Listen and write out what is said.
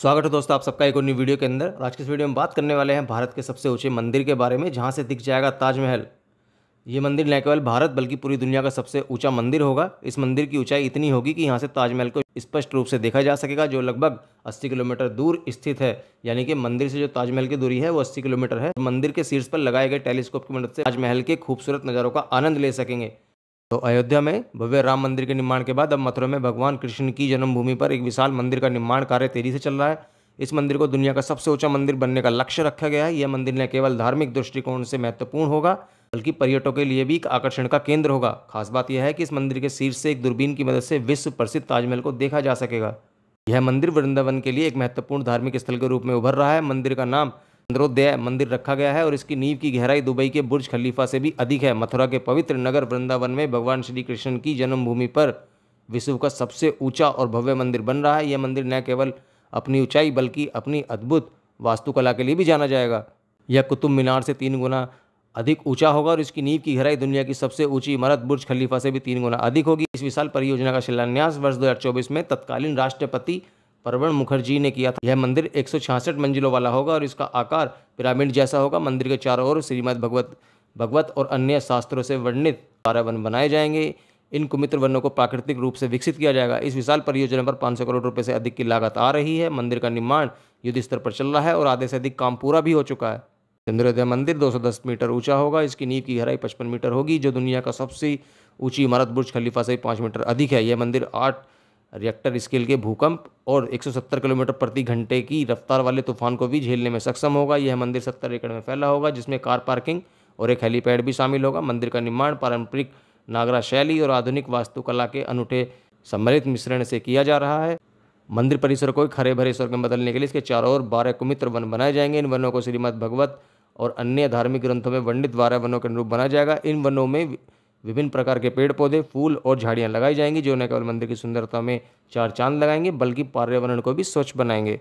स्वागत है दोस्तों आप सबका एक और न्यू वीडियो के अंदर आज के इस वीडियो में बात करने वाले हैं भारत के सबसे ऊंचे मंदिर के बारे में जहाँ से दिख जाएगा ताजमहल ये मंदिर न केवल भारत बल्कि पूरी दुनिया का सबसे ऊंचा मंदिर होगा इस मंदिर की ऊंचाई इतनी होगी कि यहाँ से ताजमहल को स्पष्ट रूप से देखा जा सकेगा जो लगभग अस्सी किलोमीटर दूर स्थित है यानी कि मंदिर से जो ताजमहल की दूरी है वो अस्सी किलोमीटर है मंदिर के शीर्ष पर लगाए गए टेलीस्कोप की मदद से ताजमहल के खूबसूरत नज़ारों का आनंद ले सकेंगे तो अयोध्या में भव्य राम मंदिर के निर्माण के बाद अब मथुरा में भगवान कृष्ण की जन्मभूमि पर एक विशाल मंदिर का निर्माण कार्य तेजी से चल रहा है इस मंदिर को दुनिया का सबसे ऊंचा मंदिर बनने का लक्ष्य रखा गया है यह मंदिर न केवल धार्मिक दृष्टिकोण से महत्वपूर्ण होगा बल्कि पर्यटकों के लिए भी एक आकर्षण का केंद्र होगा खास बात यह है कि इस मंदिर के शीर्ष से एक दूरबीन की मदद से विश्व प्रसिद्ध ताजमहल को देखा जा सकेगा यह मंदिर वृंदावन के लिए एक महत्वपूर्ण धार्मिक स्थल के रूप में उभर रहा है मंदिर का नाम मंदिरोदय मंदिर रखा गया है और इसकी नींव की गहराई दुबई के बुर्ज खलीफा से भी अधिक है मथुरा के पवित्र नगर वृंदावन में भगवान श्री कृष्ण की जन्मभूमि पर विश्व का सबसे ऊंचा और भव्य मंदिर बन रहा है यह मंदिर न केवल अपनी ऊंचाई बल्कि अपनी अद्भुत वास्तुकला के लिए भी जाना जाएगा यह कुतुब मीनार से तीन गुना अधिक ऊंचा होगा और इसकी नींव की गहराई दुनिया की सबसे ऊंची इमारत बुर्ज खलीफा से भी तीन गुना अधिक होगी इस विशाल परियोजना का शिलान्यास वर्ष दो में तत्कालीन राष्ट्रपति परवण मुखर्जी ने किया था यह मंदिर एक मंजिलों वाला होगा और इसका आकार पिरामिड जैसा होगा मंदिर के चारों ओर श्रीमद भगवत भगवत और अन्य शास्त्रों से वर्णित बारह वन बनाए जाएंगे इन कुमित्र वनों को प्राकृतिक रूप से विकसित किया जाएगा इस विशाल परियोजना पर 500 करोड़ रुपए से अधिक की लागत आ रही है मंदिर का निर्माण युद्ध स्तर पर चल रहा है और आधे से अधिक काम पूरा भी हो चुका है चंद्रोदय मंदिर 210 मीटर ऊंचा होगा इसकी नींव की गहराई 55 मीटर होगी जो दुनिया का सबसे ऊंची इमारत बुर्ज खलीफा से पाँच मीटर अधिक है यह मंदिर आठ रिएक्टर स्केल के भूकंप और 170 किलोमीटर प्रति घंटे की रफ्तार वाले तूफान को भी झेलने में सक्षम होगा यह मंदिर 70 एकड़ में फैला होगा जिसमें कार पार्किंग और एक हेलीपैड भी शामिल होगा मंदिर का निर्माण पारंपरिक नागरा शैली और आधुनिक वास्तुकला के अनूठे सम्मिलित मिश्रण से किया जा रहा है मंदिर परिसर को एक हरे भरे स्वर्ग में बदलने के लिए इसके चारों ओर बारह कुमित्र वन बनाए जाएंगे इन वनों को श्रीमद भगवत और अन्य धार्मिक ग्रंथों में वंडित बारह वनों के अनुरूप बनाया जाएगा इन वनों में विभिन्न प्रकार के पेड़ पौधे फूल और झाड़ियाँ लगाई जाएंगी जो न केवल मंदिर की सुंदरता में चार चांद लगाएंगे बल्कि पर्यावरण को भी स्वच्छ बनाएंगे